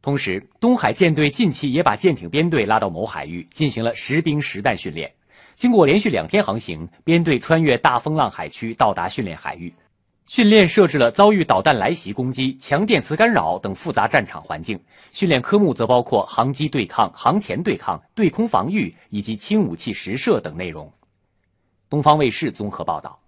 同时，东海舰队近期也把舰艇编队拉到某海域，进行了实兵实弹训练。经过连续两天航行，编队穿越大风浪海区，到达训练海域。训练设置了遭遇导弹来袭攻击、强电磁干扰等复杂战场环境。训练科目则包括航机对抗、航前对抗、对空防御以及轻武器实射等内容。东方卫视综合报道。